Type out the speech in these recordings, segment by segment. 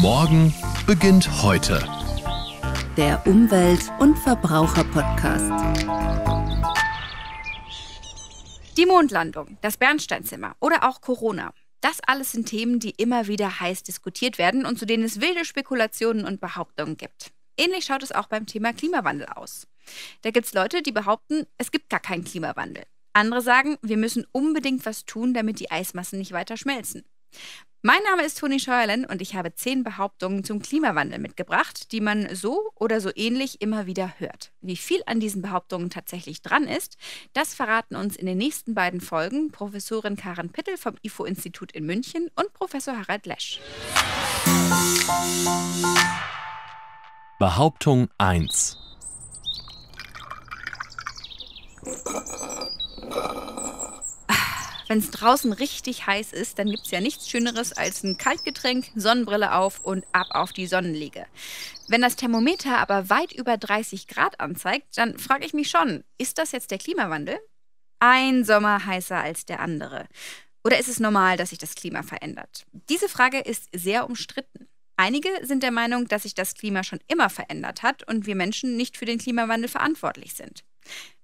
Morgen beginnt heute. Der Umwelt- und Verbraucher-Podcast. Die Mondlandung, das Bernsteinzimmer oder auch Corona. Das alles sind Themen, die immer wieder heiß diskutiert werden und zu denen es wilde Spekulationen und Behauptungen gibt. Ähnlich schaut es auch beim Thema Klimawandel aus. Da gibt es Leute, die behaupten, es gibt gar keinen Klimawandel. Andere sagen, wir müssen unbedingt was tun, damit die Eismassen nicht weiter schmelzen. Mein Name ist Toni Scheuerlen und ich habe zehn Behauptungen zum Klimawandel mitgebracht, die man so oder so ähnlich immer wieder hört. Wie viel an diesen Behauptungen tatsächlich dran ist, das verraten uns in den nächsten beiden Folgen Professorin Karen Pittel vom IFO-Institut in München und Professor Harald Lesch. Behauptung 1 wenn es draußen richtig heiß ist, dann gibt es ja nichts Schöneres als ein Kaltgetränk, Sonnenbrille auf und ab auf die Sonnenliege. Wenn das Thermometer aber weit über 30 Grad anzeigt, dann frage ich mich schon, ist das jetzt der Klimawandel? Ein Sommer heißer als der andere. Oder ist es normal, dass sich das Klima verändert? Diese Frage ist sehr umstritten. Einige sind der Meinung, dass sich das Klima schon immer verändert hat und wir Menschen nicht für den Klimawandel verantwortlich sind.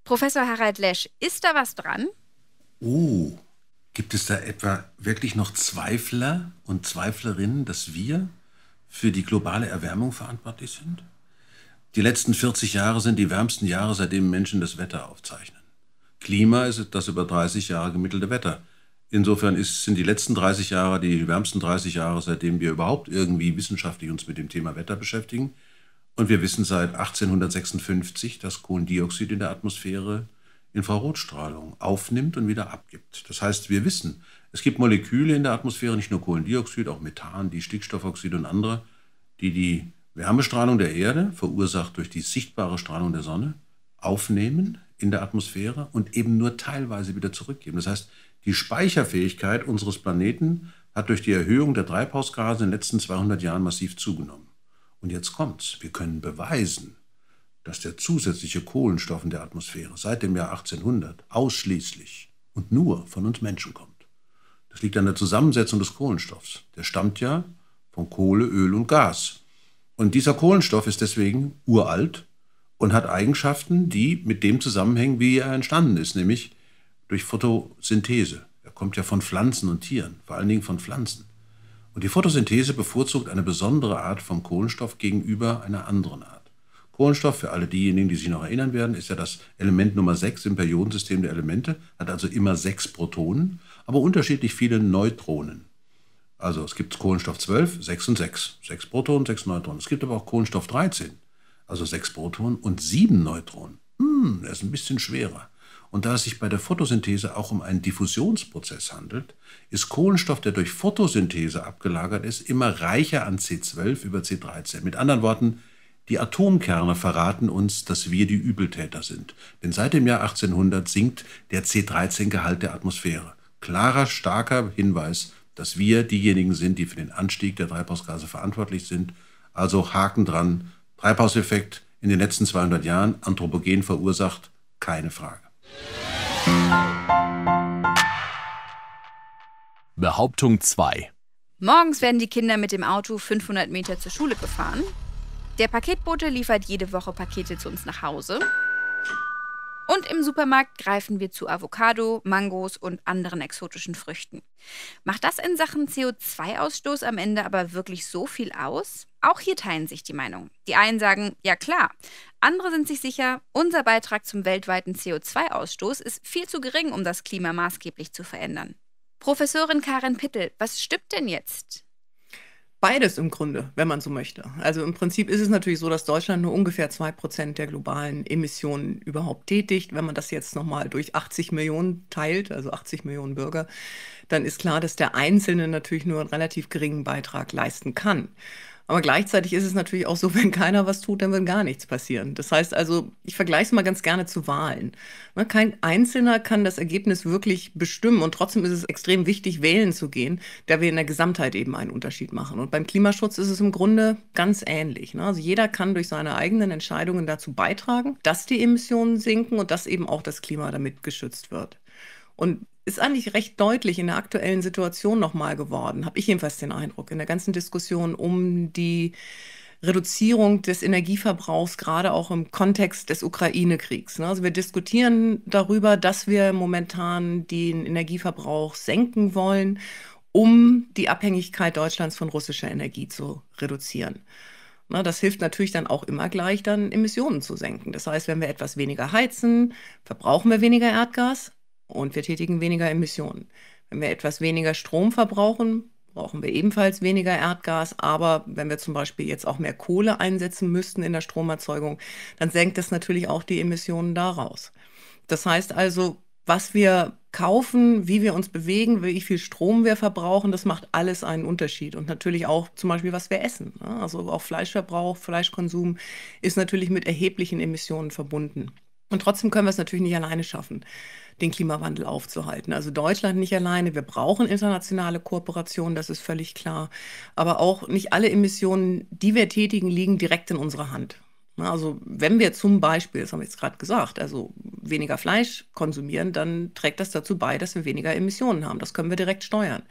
Professor Harald Lesch, ist da was dran? Uh, Gibt es da etwa wirklich noch Zweifler und Zweiflerinnen, dass wir für die globale Erwärmung verantwortlich sind? Die letzten 40 Jahre sind die wärmsten Jahre, seitdem Menschen das Wetter aufzeichnen. Klima ist das über 30 Jahre gemittelte Wetter. Insofern ist, sind die letzten 30 Jahre die wärmsten 30 Jahre, seitdem wir überhaupt irgendwie wissenschaftlich uns mit dem Thema Wetter beschäftigen. Und wir wissen seit 1856, dass Kohlendioxid in der Atmosphäre Infrarotstrahlung aufnimmt und wieder abgibt. Das heißt, wir wissen, es gibt Moleküle in der Atmosphäre, nicht nur Kohlendioxid, auch Methan, die Stickstoffoxid und andere, die die Wärmestrahlung der Erde, verursacht durch die sichtbare Strahlung der Sonne, aufnehmen in der Atmosphäre und eben nur teilweise wieder zurückgeben. Das heißt, die Speicherfähigkeit unseres Planeten hat durch die Erhöhung der Treibhausgase in den letzten 200 Jahren massiv zugenommen. Und jetzt kommt's. Wir können beweisen, dass der zusätzliche Kohlenstoff in der Atmosphäre seit dem Jahr 1800 ausschließlich und nur von uns Menschen kommt. Das liegt an der Zusammensetzung des Kohlenstoffs. Der stammt ja von Kohle, Öl und Gas. Und dieser Kohlenstoff ist deswegen uralt und hat Eigenschaften, die mit dem zusammenhängen, wie er entstanden ist, nämlich durch Photosynthese. Er kommt ja von Pflanzen und Tieren, vor allen Dingen von Pflanzen. Und die Photosynthese bevorzugt eine besondere Art von Kohlenstoff gegenüber einer anderen Art. Kohlenstoff, für alle diejenigen, die sich noch erinnern werden, ist ja das Element Nummer 6 im Periodensystem der Elemente, hat also immer sechs Protonen, aber unterschiedlich viele Neutronen. Also es gibt Kohlenstoff 12, 6 und 6. 6 Protonen, 6 Neutronen. Es gibt aber auch Kohlenstoff 13, also 6 Protonen und 7 Neutronen. Hm, der ist ein bisschen schwerer. Und da es sich bei der Photosynthese auch um einen Diffusionsprozess handelt, ist Kohlenstoff, der durch Photosynthese abgelagert ist, immer reicher an C12 über C13. Mit anderen Worten, die Atomkerne verraten uns, dass wir die Übeltäter sind. Denn seit dem Jahr 1800 sinkt der C13-Gehalt der Atmosphäre. Klarer, starker Hinweis, dass wir diejenigen sind, die für den Anstieg der Treibhausgase verantwortlich sind. Also Haken dran. Treibhauseffekt in den letzten 200 Jahren anthropogen verursacht, keine Frage. Behauptung 2. Morgens werden die Kinder mit dem Auto 500 Meter zur Schule gefahren. Der Paketbote liefert jede Woche Pakete zu uns nach Hause. Und im Supermarkt greifen wir zu Avocado, Mangos und anderen exotischen Früchten. Macht das in Sachen CO2-Ausstoß am Ende aber wirklich so viel aus? Auch hier teilen sich die Meinungen. Die einen sagen, ja klar. Andere sind sich sicher, unser Beitrag zum weltweiten CO2-Ausstoß ist viel zu gering, um das Klima maßgeblich zu verändern. Professorin Karin Pittel, was stimmt denn jetzt? Beides im Grunde, wenn man so möchte. Also im Prinzip ist es natürlich so, dass Deutschland nur ungefähr 2% der globalen Emissionen überhaupt tätigt. Wenn man das jetzt nochmal durch 80 Millionen teilt, also 80 Millionen Bürger, dann ist klar, dass der Einzelne natürlich nur einen relativ geringen Beitrag leisten kann. Aber gleichzeitig ist es natürlich auch so, wenn keiner was tut, dann wird gar nichts passieren. Das heißt also, ich vergleiche es mal ganz gerne zu Wahlen. Ne, kein Einzelner kann das Ergebnis wirklich bestimmen und trotzdem ist es extrem wichtig, wählen zu gehen, da wir in der Gesamtheit eben einen Unterschied machen. Und beim Klimaschutz ist es im Grunde ganz ähnlich. Ne? Also jeder kann durch seine eigenen Entscheidungen dazu beitragen, dass die Emissionen sinken und dass eben auch das Klima damit geschützt wird. Und ist eigentlich recht deutlich in der aktuellen Situation nochmal geworden, habe ich jedenfalls den Eindruck, in der ganzen Diskussion um die Reduzierung des Energieverbrauchs, gerade auch im Kontext des Ukraine-Kriegs. Ne? Also wir diskutieren darüber, dass wir momentan den Energieverbrauch senken wollen, um die Abhängigkeit Deutschlands von russischer Energie zu reduzieren. Na, das hilft natürlich dann auch immer gleich, dann Emissionen zu senken. Das heißt, wenn wir etwas weniger heizen, verbrauchen wir weniger Erdgas, und wir tätigen weniger Emissionen. Wenn wir etwas weniger Strom verbrauchen, brauchen wir ebenfalls weniger Erdgas. Aber wenn wir zum Beispiel jetzt auch mehr Kohle einsetzen müssten in der Stromerzeugung, dann senkt das natürlich auch die Emissionen daraus. Das heißt also, was wir kaufen, wie wir uns bewegen, wie viel Strom wir verbrauchen, das macht alles einen Unterschied. Und natürlich auch zum Beispiel, was wir essen. Ne? Also auch Fleischverbrauch, Fleischkonsum ist natürlich mit erheblichen Emissionen verbunden. Und trotzdem können wir es natürlich nicht alleine schaffen den Klimawandel aufzuhalten. Also Deutschland nicht alleine. Wir brauchen internationale Kooperation, das ist völlig klar. Aber auch nicht alle Emissionen, die wir tätigen, liegen direkt in unserer Hand. Also wenn wir zum Beispiel, das haben wir jetzt gerade gesagt, also weniger Fleisch konsumieren, dann trägt das dazu bei, dass wir weniger Emissionen haben. Das können wir direkt steuern.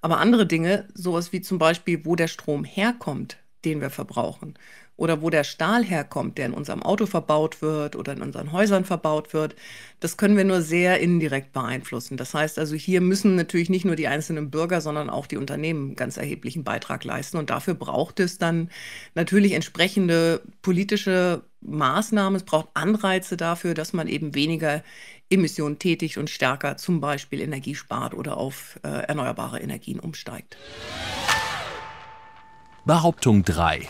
Aber andere Dinge, sowas wie zum Beispiel, wo der Strom herkommt, den wir verbrauchen, oder wo der Stahl herkommt, der in unserem Auto verbaut wird oder in unseren Häusern verbaut wird, das können wir nur sehr indirekt beeinflussen. Das heißt also, hier müssen natürlich nicht nur die einzelnen Bürger, sondern auch die Unternehmen einen ganz erheblichen Beitrag leisten. Und dafür braucht es dann natürlich entsprechende politische Maßnahmen, es braucht Anreize dafür, dass man eben weniger Emissionen tätigt und stärker zum Beispiel Energie spart oder auf äh, erneuerbare Energien umsteigt. Behauptung 3.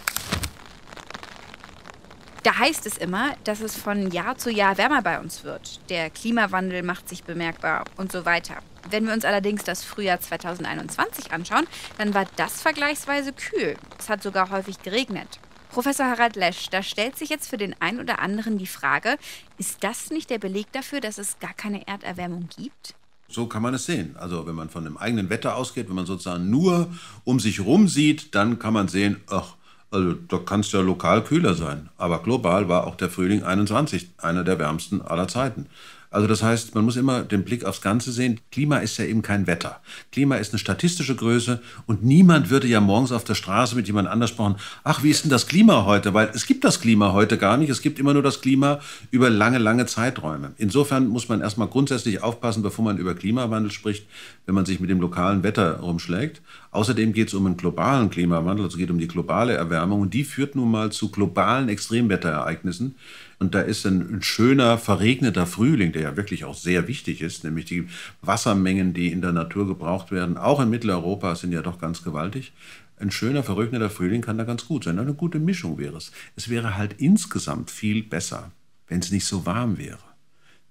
Da heißt es immer, dass es von Jahr zu Jahr wärmer bei uns wird. Der Klimawandel macht sich bemerkbar und so weiter. Wenn wir uns allerdings das Frühjahr 2021 anschauen, dann war das vergleichsweise kühl. Es hat sogar häufig geregnet. Professor Harald Lesch, da stellt sich jetzt für den einen oder anderen die Frage, ist das nicht der Beleg dafür, dass es gar keine Erderwärmung gibt? So kann man es sehen. Also wenn man von dem eigenen Wetter ausgeht, wenn man sozusagen nur um sich rum sieht, dann kann man sehen, ach, also da kann es ja lokal kühler sein. Aber global war auch der Frühling 21 einer der wärmsten aller Zeiten. Also das heißt, man muss immer den Blick aufs Ganze sehen. Klima ist ja eben kein Wetter. Klima ist eine statistische Größe und niemand würde ja morgens auf der Straße mit jemand anders sprechen, ach, wie ist denn das Klima heute? Weil es gibt das Klima heute gar nicht. Es gibt immer nur das Klima über lange, lange Zeiträume. Insofern muss man erstmal grundsätzlich aufpassen, bevor man über Klimawandel spricht, wenn man sich mit dem lokalen Wetter rumschlägt. Außerdem geht es um einen globalen Klimawandel, also geht um die globale Erwärmung und die führt nun mal zu globalen Extremwetterereignissen, und da ist ein, ein schöner, verregneter Frühling, der ja wirklich auch sehr wichtig ist, nämlich die Wassermengen, die in der Natur gebraucht werden, auch in Mitteleuropa, sind ja doch ganz gewaltig ein schöner, verregneter Frühling kann da ganz gut sein. Eine gute Mischung wäre es. Es wäre halt insgesamt viel besser, wenn es nicht so warm wäre.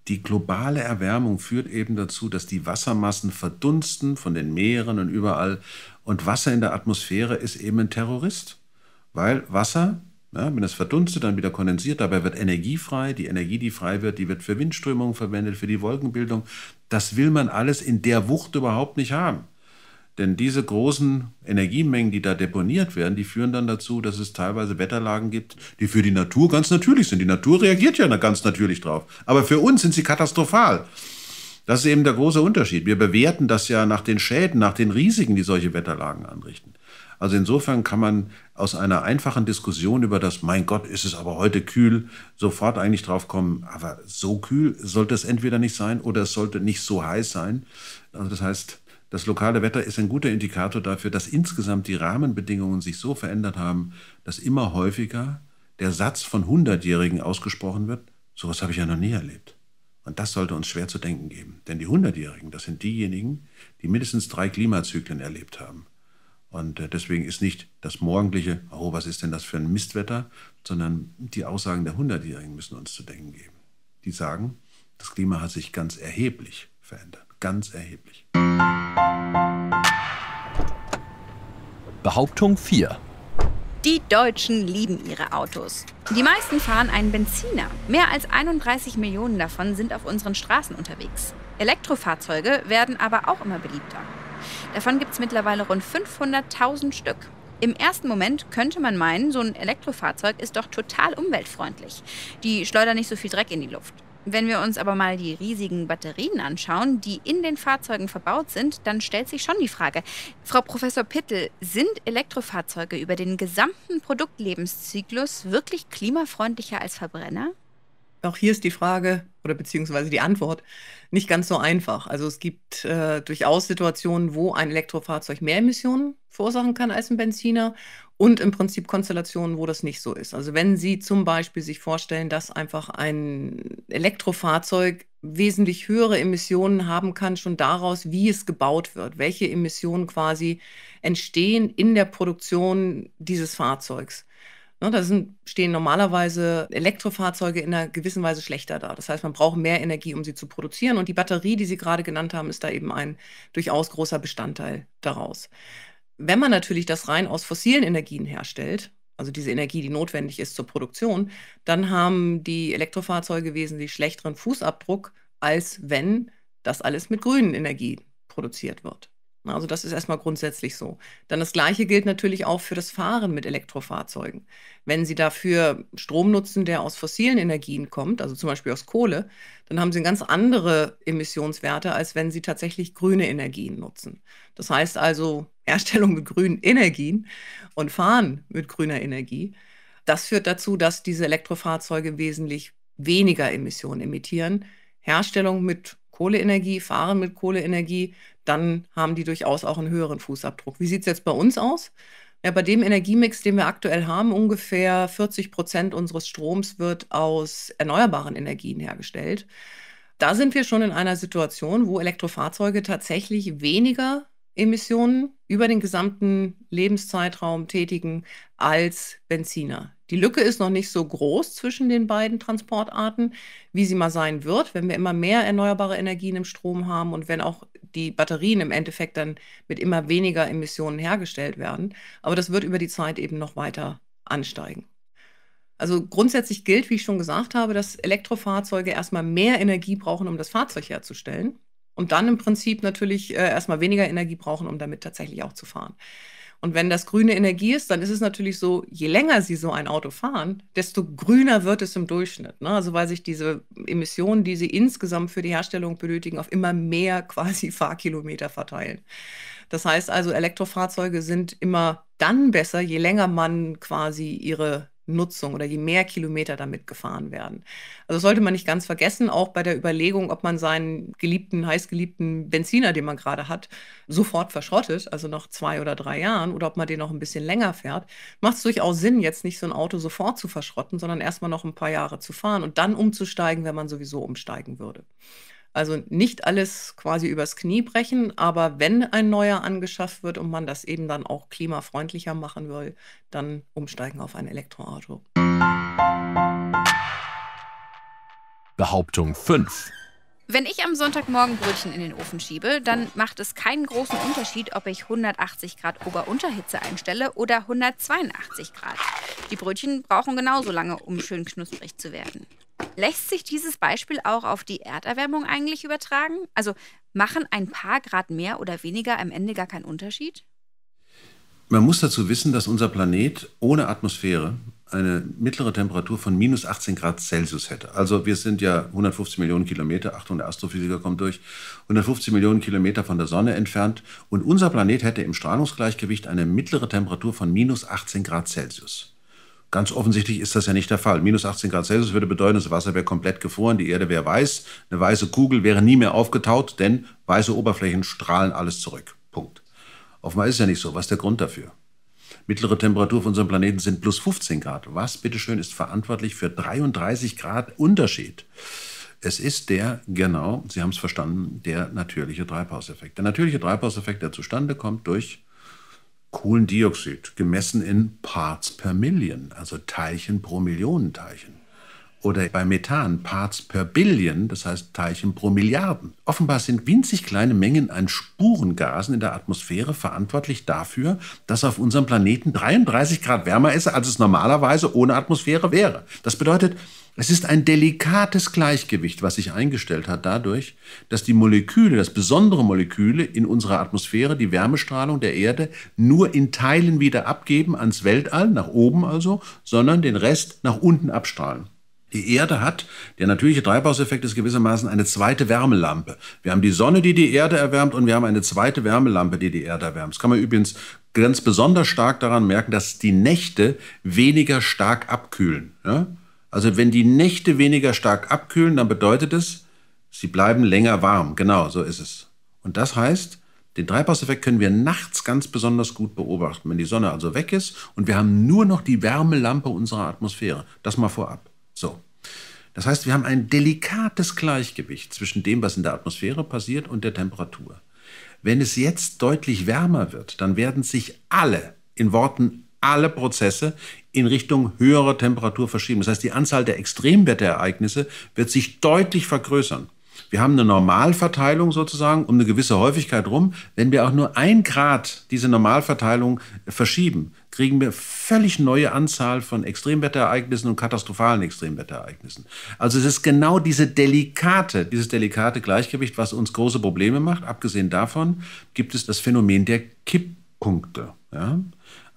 Die globale Erwärmung führt eben dazu, dass die Wassermassen verdunsten von den Meeren und überall. Und Wasser in der Atmosphäre ist eben ein Terrorist, weil Wasser ja, wenn es verdunstet, dann wieder kondensiert, dabei wird Energie frei. Die Energie, die frei wird, die wird für Windströmungen verwendet, für die Wolkenbildung. Das will man alles in der Wucht überhaupt nicht haben. Denn diese großen Energiemengen, die da deponiert werden, die führen dann dazu, dass es teilweise Wetterlagen gibt, die für die Natur ganz natürlich sind. Die Natur reagiert ja ganz natürlich drauf. Aber für uns sind sie katastrophal. Das ist eben der große Unterschied. Wir bewerten das ja nach den Schäden, nach den Risiken, die solche Wetterlagen anrichten. Also insofern kann man aus einer einfachen Diskussion über das, mein Gott, ist es aber heute kühl, sofort eigentlich drauf kommen, aber so kühl sollte es entweder nicht sein oder es sollte nicht so heiß sein. Also das heißt, das lokale Wetter ist ein guter Indikator dafür, dass insgesamt die Rahmenbedingungen sich so verändert haben, dass immer häufiger der Satz von Hundertjährigen ausgesprochen wird, sowas habe ich ja noch nie erlebt. Und das sollte uns schwer zu denken geben. Denn die Hundertjährigen, das sind diejenigen, die mindestens drei Klimazyklen erlebt haben. Und äh, deswegen ist nicht das morgendliche, oh, was ist denn das für ein Mistwetter, sondern die Aussagen der Hundertjährigen müssen uns zu denken geben. Die sagen, das Klima hat sich ganz erheblich verändert. Ganz erheblich. Behauptung 4. Die Deutschen lieben ihre Autos. Die meisten fahren einen Benziner. Mehr als 31 Millionen davon sind auf unseren Straßen unterwegs. Elektrofahrzeuge werden aber auch immer beliebter. Davon gibt es mittlerweile rund 500.000 Stück. Im ersten Moment könnte man meinen, so ein Elektrofahrzeug ist doch total umweltfreundlich. Die schleudern nicht so viel Dreck in die Luft. Wenn wir uns aber mal die riesigen Batterien anschauen, die in den Fahrzeugen verbaut sind, dann stellt sich schon die Frage, Frau Professor Pittel, sind Elektrofahrzeuge über den gesamten Produktlebenszyklus wirklich klimafreundlicher als Verbrenner? auch hier ist die Frage oder beziehungsweise die Antwort nicht ganz so einfach. Also es gibt äh, durchaus Situationen, wo ein Elektrofahrzeug mehr Emissionen verursachen kann als ein Benziner und im Prinzip Konstellationen, wo das nicht so ist. Also wenn Sie zum Beispiel sich vorstellen, dass einfach ein Elektrofahrzeug wesentlich höhere Emissionen haben kann, schon daraus, wie es gebaut wird, welche Emissionen quasi entstehen in der Produktion dieses Fahrzeugs Ne, da sind, stehen normalerweise Elektrofahrzeuge in einer gewissen Weise schlechter da. Das heißt, man braucht mehr Energie, um sie zu produzieren. Und die Batterie, die Sie gerade genannt haben, ist da eben ein durchaus großer Bestandteil daraus. Wenn man natürlich das rein aus fossilen Energien herstellt, also diese Energie, die notwendig ist zur Produktion, dann haben die Elektrofahrzeuge wesentlich schlechteren Fußabdruck, als wenn das alles mit grünen Energien produziert wird. Ne, also das ist erstmal grundsätzlich so. Dann das Gleiche gilt natürlich auch für das Fahren mit Elektrofahrzeugen. Wenn Sie dafür Strom nutzen, der aus fossilen Energien kommt, also zum Beispiel aus Kohle, dann haben Sie ganz andere Emissionswerte, als wenn Sie tatsächlich grüne Energien nutzen. Das heißt also Herstellung mit grünen Energien und Fahren mit grüner Energie. Das führt dazu, dass diese Elektrofahrzeuge wesentlich weniger Emissionen emittieren. Herstellung mit Kohleenergie, fahren mit Kohleenergie, dann haben die durchaus auch einen höheren Fußabdruck. Wie sieht es jetzt bei uns aus? Ja, bei dem Energiemix, den wir aktuell haben, ungefähr 40 Prozent unseres Stroms wird aus erneuerbaren Energien hergestellt. Da sind wir schon in einer Situation, wo Elektrofahrzeuge tatsächlich weniger Emissionen über den gesamten Lebenszeitraum tätigen als Benziner. Die Lücke ist noch nicht so groß zwischen den beiden Transportarten, wie sie mal sein wird, wenn wir immer mehr erneuerbare Energien im Strom haben und wenn auch die Batterien im Endeffekt dann mit immer weniger Emissionen hergestellt werden. Aber das wird über die Zeit eben noch weiter ansteigen. Also grundsätzlich gilt, wie ich schon gesagt habe, dass Elektrofahrzeuge erstmal mehr Energie brauchen, um das Fahrzeug herzustellen und dann im Prinzip natürlich äh, erstmal weniger Energie brauchen, um damit tatsächlich auch zu fahren. Und wenn das grüne Energie ist, dann ist es natürlich so, je länger Sie so ein Auto fahren, desto grüner wird es im Durchschnitt. Ne? Also weil sich diese Emissionen, die Sie insgesamt für die Herstellung benötigen, auf immer mehr quasi Fahrkilometer verteilen. Das heißt also, Elektrofahrzeuge sind immer dann besser, je länger man quasi ihre Nutzung oder je mehr Kilometer damit gefahren werden. Also das sollte man nicht ganz vergessen, auch bei der Überlegung, ob man seinen geliebten, heißgeliebten Benziner, den man gerade hat, sofort verschrottet, also nach zwei oder drei Jahren, oder ob man den noch ein bisschen länger fährt, macht es durchaus Sinn, jetzt nicht so ein Auto sofort zu verschrotten, sondern erstmal noch ein paar Jahre zu fahren und dann umzusteigen, wenn man sowieso umsteigen würde. Also nicht alles quasi übers Knie brechen, aber wenn ein neuer angeschafft wird und man das eben dann auch klimafreundlicher machen will, dann umsteigen auf ein Elektroauto. Behauptung 5. Wenn ich am Sonntagmorgen Brötchen in den Ofen schiebe, dann macht es keinen großen Unterschied, ob ich 180 Grad Ober-Unterhitze einstelle oder 182 Grad. Die Brötchen brauchen genauso lange, um schön knusprig zu werden. Lässt sich dieses Beispiel auch auf die Erderwärmung eigentlich übertragen? Also machen ein paar Grad mehr oder weniger am Ende gar keinen Unterschied? Man muss dazu wissen, dass unser Planet ohne Atmosphäre eine mittlere Temperatur von minus 18 Grad Celsius hätte. Also wir sind ja 150 Millionen Kilometer, Achtung, der Astrophysiker kommt durch, 150 Millionen Kilometer von der Sonne entfernt. Und unser Planet hätte im Strahlungsgleichgewicht eine mittlere Temperatur von minus 18 Grad Celsius. Ganz offensichtlich ist das ja nicht der Fall. Minus 18 Grad Celsius würde bedeuten, das Wasser wäre komplett gefroren, die Erde wäre weiß, eine weiße Kugel wäre nie mehr aufgetaut, denn weiße Oberflächen strahlen alles zurück. Punkt. Offenbar ist ja nicht so. Was ist der Grund dafür? Mittlere Temperatur auf unserem Planeten sind plus 15 Grad. Was bitteschön ist verantwortlich für 33 Grad Unterschied? Es ist der, genau, Sie haben es verstanden, der natürliche Treibhauseffekt. Der natürliche Treibhauseffekt, der zustande kommt durch Kohlendioxid, gemessen in Parts per Million, also Teilchen pro Millionen Teilchen. Oder bei Methan Parts per Billion, das heißt Teilchen pro Milliarden. Offenbar sind winzig kleine Mengen an Spurengasen in der Atmosphäre verantwortlich dafür, dass auf unserem Planeten 33 Grad wärmer ist, als es normalerweise ohne Atmosphäre wäre. Das bedeutet, es ist ein delikates Gleichgewicht, was sich eingestellt hat dadurch, dass die Moleküle, das besondere Moleküle in unserer Atmosphäre, die Wärmestrahlung der Erde, nur in Teilen wieder abgeben ans Weltall, nach oben also, sondern den Rest nach unten abstrahlen. Die Erde hat, der natürliche Treibhauseffekt ist gewissermaßen eine zweite Wärmelampe. Wir haben die Sonne, die die Erde erwärmt und wir haben eine zweite Wärmelampe, die die Erde erwärmt. Das kann man übrigens ganz besonders stark daran merken, dass die Nächte weniger stark abkühlen. Ja? Also wenn die Nächte weniger stark abkühlen, dann bedeutet es, sie bleiben länger warm. Genau, so ist es. Und das heißt, den Treibhauseffekt können wir nachts ganz besonders gut beobachten, wenn die Sonne also weg ist und wir haben nur noch die Wärmelampe unserer Atmosphäre. Das mal vorab. So. Das heißt, wir haben ein delikates Gleichgewicht zwischen dem, was in der Atmosphäre passiert und der Temperatur. Wenn es jetzt deutlich wärmer wird, dann werden sich alle, in Worten alle Prozesse in Richtung höherer Temperatur verschieben. Das heißt, die Anzahl der Extremwetterereignisse wird sich deutlich vergrößern. Wir haben eine Normalverteilung sozusagen um eine gewisse Häufigkeit rum. Wenn wir auch nur ein Grad diese Normalverteilung verschieben, kriegen wir völlig neue Anzahl von Extremwetterereignissen und katastrophalen Extremwetterereignissen. Also es ist genau diese delikate, dieses delikate Gleichgewicht, was uns große Probleme macht. Abgesehen davon gibt es das Phänomen der Kipppunkte. Ja?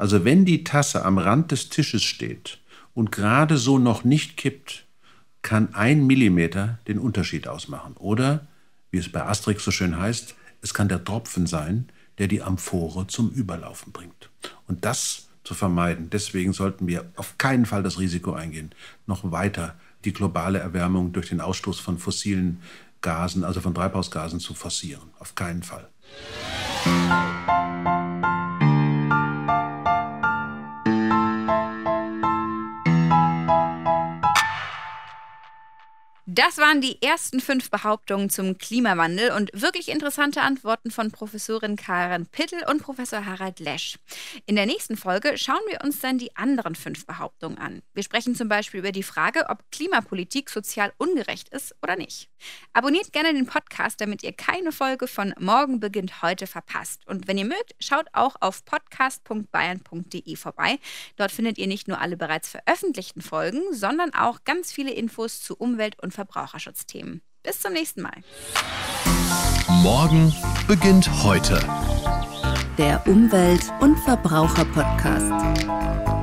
Also wenn die Tasse am Rand des Tisches steht und gerade so noch nicht kippt, kann ein Millimeter den Unterschied ausmachen. Oder, wie es bei Asterix so schön heißt, es kann der Tropfen sein, der die Amphore zum Überlaufen bringt. Und das zu vermeiden. Deswegen sollten wir auf keinen Fall das Risiko eingehen, noch weiter die globale Erwärmung durch den Ausstoß von fossilen Gasen, also von Treibhausgasen, zu forcieren. Auf keinen Fall. Das waren die ersten fünf Behauptungen zum Klimawandel und wirklich interessante Antworten von Professorin Karen Pittel und Professor Harald Lesch. In der nächsten Folge schauen wir uns dann die anderen fünf Behauptungen an. Wir sprechen zum Beispiel über die Frage, ob Klimapolitik sozial ungerecht ist oder nicht. Abonniert gerne den Podcast, damit ihr keine Folge von Morgen beginnt heute verpasst. Und wenn ihr mögt, schaut auch auf podcast.bayern.de vorbei. Dort findet ihr nicht nur alle bereits veröffentlichten Folgen, sondern auch ganz viele Infos zu Umwelt und Verbrauch. Verbraucherschutzthemen. Bis zum nächsten Mal. Morgen beginnt heute. Der Umwelt- und Verbraucher-Podcast.